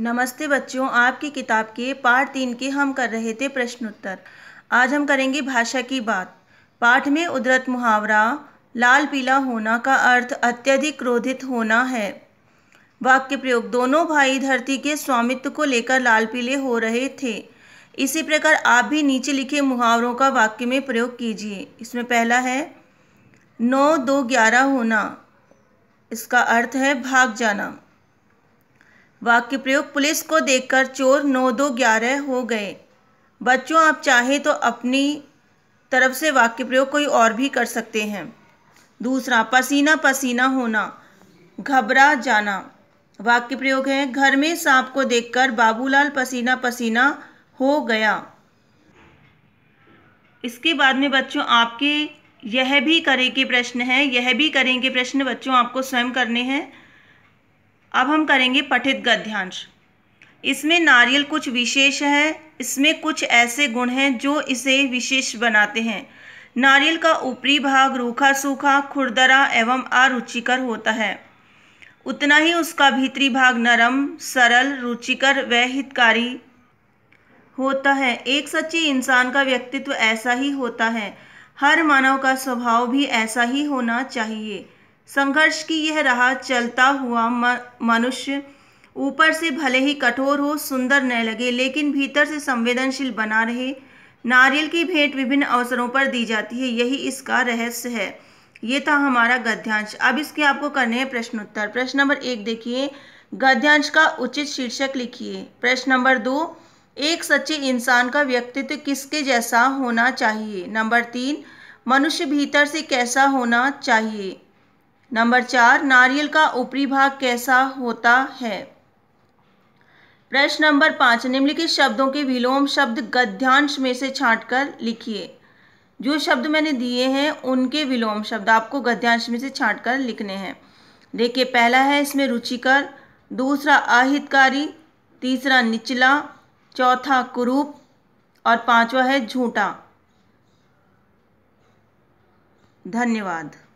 नमस्ते बच्चों आपकी किताब के पाठ तीन के हम कर रहे थे प्रश्न उत्तर आज हम करेंगे भाषा की बात पाठ में उदरत मुहावरा लाल पीला होना का अर्थ अत्यधिक क्रोधित होना है वाक्य प्रयोग दोनों भाई धरती के स्वामित्व को लेकर लाल पीले हो रहे थे इसी प्रकार आप भी नीचे लिखे मुहावरों का वाक्य में प्रयोग कीजिए इसमें पहला है नौ दो ग्यारह होना इसका अर्थ है भाग जाना वाक्य प्रयोग पुलिस को देखकर चोर नौ दो ग्यारह हो गए बच्चों आप चाहे तो अपनी तरफ से वाक्य प्रयोग कोई और भी कर सकते हैं दूसरा पसीना पसीना होना घबरा जाना वाक्य प्रयोग है घर में सांप को देखकर बाबूलाल पसीना पसीना हो गया इसके बाद में बच्चों आपके यह भी करें के प्रश्न है यह भी करेंगे प्रश्न बच्चों आपको स्वयं करने हैं अब हम करेंगे पठित गद्यांश इसमें नारियल कुछ विशेष है इसमें कुछ ऐसे गुण हैं जो इसे विशेष बनाते हैं नारियल का ऊपरी भाग रूखा सूखा खुरदरा एवं अरुचिकर होता है उतना ही उसका भीतरी भाग नरम सरल रुचिकर व हितकारी होता है एक सच्चे इंसान का व्यक्तित्व ऐसा ही होता है हर मानव का स्वभाव भी ऐसा ही होना चाहिए संघर्ष की यह राह चलता हुआ मनुष्य ऊपर से भले ही कठोर हो सुंदर न लगे लेकिन भीतर से संवेदनशील बना रहे नारियल की भेंट विभिन्न अवसरों पर दी जाती है यही इसका रहस्य है ये था हमारा गद्यांश अब इसके आपको करने हैं प्रश्नोत्तर प्रश्न नंबर एक देखिए गद्यांश का उचित शीर्षक लिखिए प्रश्न नंबर दो एक सच्चे इंसान का व्यक्तित्व किसके जैसा होना चाहिए नंबर तीन मनुष्य भीतर से कैसा होना चाहिए नंबर चार नारियल का ऊपरी भाग कैसा होता है प्रश्न नंबर पाँच निम्नलिखित शब्दों के विलोम शब्द गद्यांश में से छांटकर लिखिए जो शब्द मैंने दिए हैं उनके विलोम शब्द आपको गद्यांश में से छांटकर लिखने हैं देखिए पहला है इसमें रुचिकर दूसरा अहितकारी तीसरा निचला चौथा कुरूप और पांचवा है झूठा धन्यवाद